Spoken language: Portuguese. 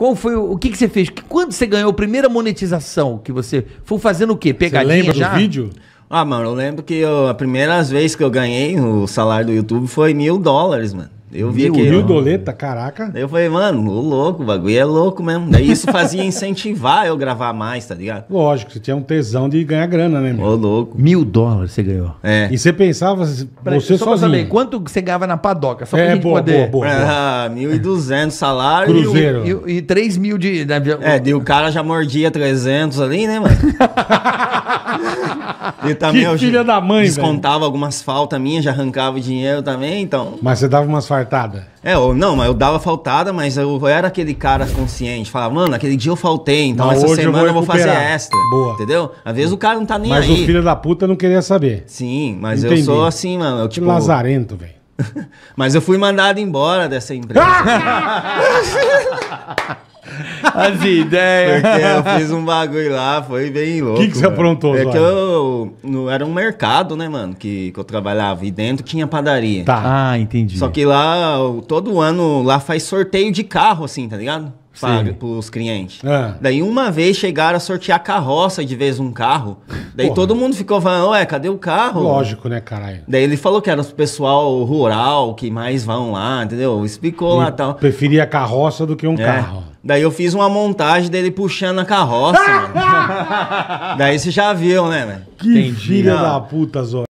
Qual foi o que, que você fez? Quando você ganhou a primeira monetização que você foi fazendo o quê? Pegadinha você lembra já? do vídeo? Ah, mano, eu lembro que eu, a primeira vez que eu ganhei o salário do YouTube foi mil dólares, mano. Eu vi que. Rio Doleta, caraca. eu falei, mano, louco, o bagulho é louco mesmo. Daí isso fazia incentivar eu gravar mais, tá ligado? Lógico, você tinha um tesão de ganhar grana, né, meu? Ô, louco. Mil dólares você ganhou. É. E você pensava, você só sozinho. saber, quanto você ganhava na padoca? Só pra é, gente boa, poder. Boa, boa, boa. Ah, 1.200 salário. Cruzeiro. E, três e, e 3 mil de. É, e o cara já mordia 300 ali, né, mano? E também que filha da mãe, Descontava velho. algumas faltas minhas, já arrancava o dinheiro também, então... Mas você dava umas fartadas? É, eu, não, mas eu dava faltada, mas eu era aquele cara consciente. Falava, mano, aquele dia eu faltei, então essa semana eu vou, eu vou, fazer extra. Boa. Entendeu? Às vezes o cara não tá nem mas aí. Mas o filho da puta não queria saber. Sim, mas Entendi. eu sou assim, mano. Eu, tipo, Lazarento, velho. Mas eu fui mandado embora dessa empresa. As ideias. Porque eu fiz um bagulho lá, foi bem louco. O que, que você mano. aprontou, É que eu. No, era um mercado, né, mano? Que, que eu trabalhava. E dentro tinha padaria. Tá. Ah, entendi. Só que lá, todo ano, lá faz sorteio de carro, assim, tá ligado? paga pros clientes. É. Daí uma vez chegaram a sortear carroça de vez um carro. Daí Porra. todo mundo ficou falando, ué, cadê o carro? Lógico, né, caralho? Daí ele falou que era o pessoal rural que mais vão lá, entendeu? Explicou ele lá e tal. Preferia carroça do que um é. carro. Daí eu fiz uma montagem dele puxando a carroça. Daí você já viu, né, velho? Que Entendi. filha da puta, Zó.